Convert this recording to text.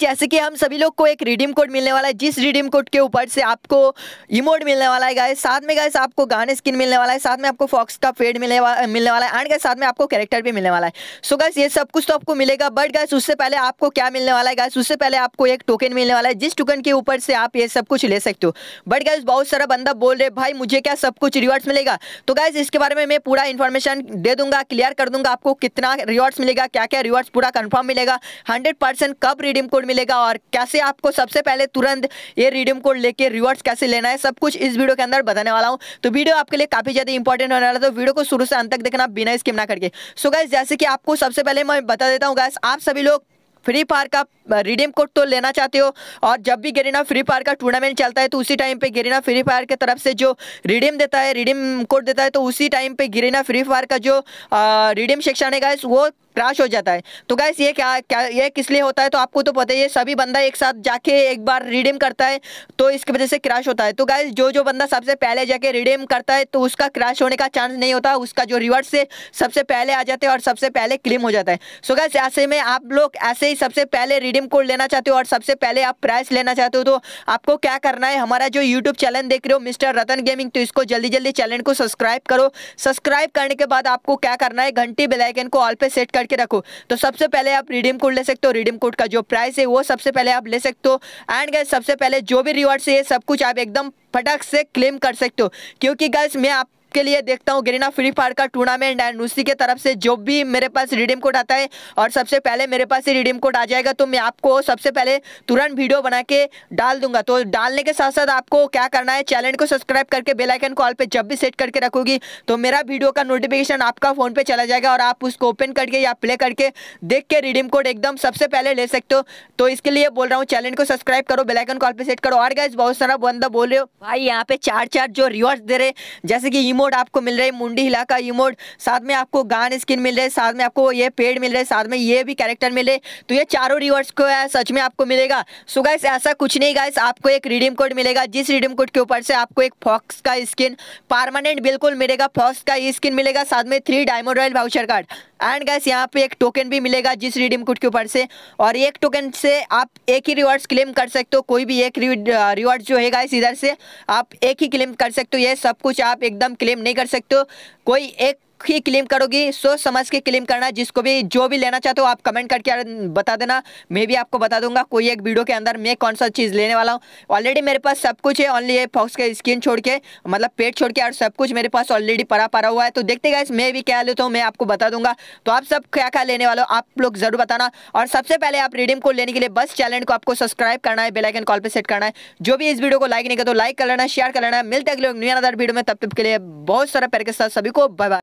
जैसे कि हम सभी लोग को एक रिडीम कोड मिलने वाला है जिस रिडीम कोड के ऊपर से आपको इमोड मिलने वाला है गाइस साथ में गाइस आपको गाने स्किन मिलने वाला है साथ में आपको फॉक्स का फेड मिलने वाला मिलने वाला है एंड गाइस साथ में आपको कैरेक्टर भी मिलने वाला है सो so, गाइस ये सब कुछ तो आपको मिलेगा बट गाइस उससे पहले आपको क्या मिलने वाला है गाइस उससे पहले आपको एक टोकन मिलने वाला है जिस टोकन के ऊपर से आप ये सब कुछ ले सकते हो बट गाइस बहुत सारा बंदा बोल रहे भाई मुझे क्या सब कुछ रिवॉर्ड्स मिलेगा तो गाइस इसके बारे में मैं पूरा इन्फॉर्मेशन दे दूंगा क्लियर कर दूंगा आपको कितना रिवॉर्ड्स मिलेगा क्या क्या रिवॉर्ड्स पूरा कन्फर्म मिलेगा हंड्रेड कब रिडीम कोड कोड मिलेगा और कैसे आपको सबसे पहले तुरंत ये रिडीम कोड लेके रिवॉर्ड्स कैसे लेना है सब कुछ इस वीडियो के अंदर बताने वाला हूँ तो वीडियो आपके लिए काफी ज्यादा इंपॉर्टेंट होने वाला तो वीडियो को शुरू से अंत तक देखना बिना स्किप ना करके सो गैस जैसे कि आपको सबसे पहले मैं बता देता हूँ गैस आप सभी लोग फ्री फायर का रिडीम कोड तो लेना चाहते हो और जब भी गेरिना फ्री फायर का टूर्नामेंट चलता है तो उसी टाइम पे गेरिना फ्री फायर के तरफ से जो रिडीम देता है रिडीम कोड देता है तो उसी टाइम पे गेरिना फ्री फायर का जो रिडीम सेक्शन है गाइस वो क्रैश हो जाता है तो गैस ये क्या क्या ये किस लिए होता है तो आपको तो पता ही है सभी बंदा एक साथ जाके एक बार रिडीम करता है तो इसकी वजह से क्रैश होता है तो गैस जो जो बंदा सबसे पहले जाके रिडीम करता है तो उसका क्रैश होने का चांस नहीं होता उसका जो रिवर्स से सबसे पहले आ जाते हैं और सबसे पहले क्लेम हो जाता है सो गैस ऐसे में आप लोग ऐसे ही सबसे पहले रिडीम कोड लेना चाहते हो और सबसे पहले आप प्राइस लेना चाहते हो तो आपको क्या करना है हमारा जो यूट्यूब चैनल देख रहे हो मिस्टर रतन गेमिंग तो इसको जल्दी जल्दी चैनल को सब्सक्राइब करो सब्सक्राइब करने के बाद आपको क्या करना है घंटी बेलाइकन को ऑल पे सेट कर करके रखो तो सबसे पहले आप रिडीम कोड ले सकते हो रिडीम कोड का जो प्राइस है वो सबसे पहले आप ले सकते हो एंड गैस सबसे पहले जो भी रिवॉर्ड्स है सब कुछ आप एकदम फटक से क्लेम कर सकते हो क्योंकि गैस मैं आप आपके लिए देखता हूँ गरीना फ्री फायर का टूर्नामेंट एंड उसी के तरफ से जो भी मेरे पास रिडीम कोड आता है और सबसे पहले मेरे पास ही रिडीम कोड आ जाएगा तो मैं आपको सबसे पहले तुरंत वीडियो बना के डाल दूंगा तो डालने के साथ साथ आपको क्या करना है चैनल को सब्सक्राइब करके बेलाइकन कॉल पर जब भी सेट करके रखोगी तो मेरा वीडियो का नोटिफिकेशन आपका फ़ोन पर चला जाएगा और आप उसको ओपन करके या प्ले करके देख के रिडीम कोड एकदम सबसे पहले ले सकते हो तो इसके लिए बोल रहा हूँ चैनल को सब्सक्राइब करो बेलाइकन कॉल पर सेट करो और गैस बहुत सारा बंदा बोल रहे हो भाई यहाँ पे चार चार जो रिवॉर्ड दे रहे जैसे कि इमो इमोट आपको मिल रहा है मुंडी हिला का इमोट साथ में आपको गान स्किन मिल रहा है साथ में आपको ये पेड़ मिल रहा है साथ में ये भी कैरेक्टर मिल रहे तो ये चारों रिवर्स को है सच में आपको मिलेगा सो गाइस ऐसा कुछ नहीं गाइस आपको एक रिडीम कोड मिलेगा जिस रिडीम कोड के ऊपर से आपको एक फॉक्स का स्किन परमानेंट बिल्कुल मिलेगा फॉक्स का स्किन मिलेगा साथ में three diamond royal voucher card and guys यहाँ पे एक टोकन भी मिलेगा जिस रिडीम कोड के ऊपर से और एक टोकन से आप एक ही रिवॉर्ड्स क्लेम कर सकते हो कोई भी एक रिवॉर्ड जो है गाइस इधर से आप एक ही क्लेम कर सकते हो ये सब कुछ आप एकदम क्लेम ब्लेम नहीं कर सकते कोई एक ही क्लेम करोगी सोच समझ के क्लेम करना जिसको भी जो भी लेना चाहते हो तो आप कमेंट करके बता देना मैं भी आपको बता दूंगा कोई एक वीडियो के अंदर मैं कौन सा चीज़ लेने वाला हूँ ऑलरेडी मेरे पास सब कुछ है ऑनली ये फॉक्स के स्किन छोड़ के मतलब पेट छोड़ के और सब कुछ मेरे पास ऑलरेडी परा परा हुआ है तो देखते गए मैं भी क्या लेता हूँ मैं आपको बता दूंगा तो आप सब क्या क्या लेने वाले हो आप लोग ज़रूर बताना और सबसे पहले आप रिडीम कोड लेने के लिए बस चैनल को आपको सब्सक्राइब करना है बेलाइकन कॉल पर सेट करना है जो भी इस वीडियो को लाइक नहीं कर तो लाइक कर लेना शेयर कर लेना मिलते अगले न्यू अनदर वीडियो में तब तक के लिए बहुत सारा पैर के साथ सभी को बाय बाय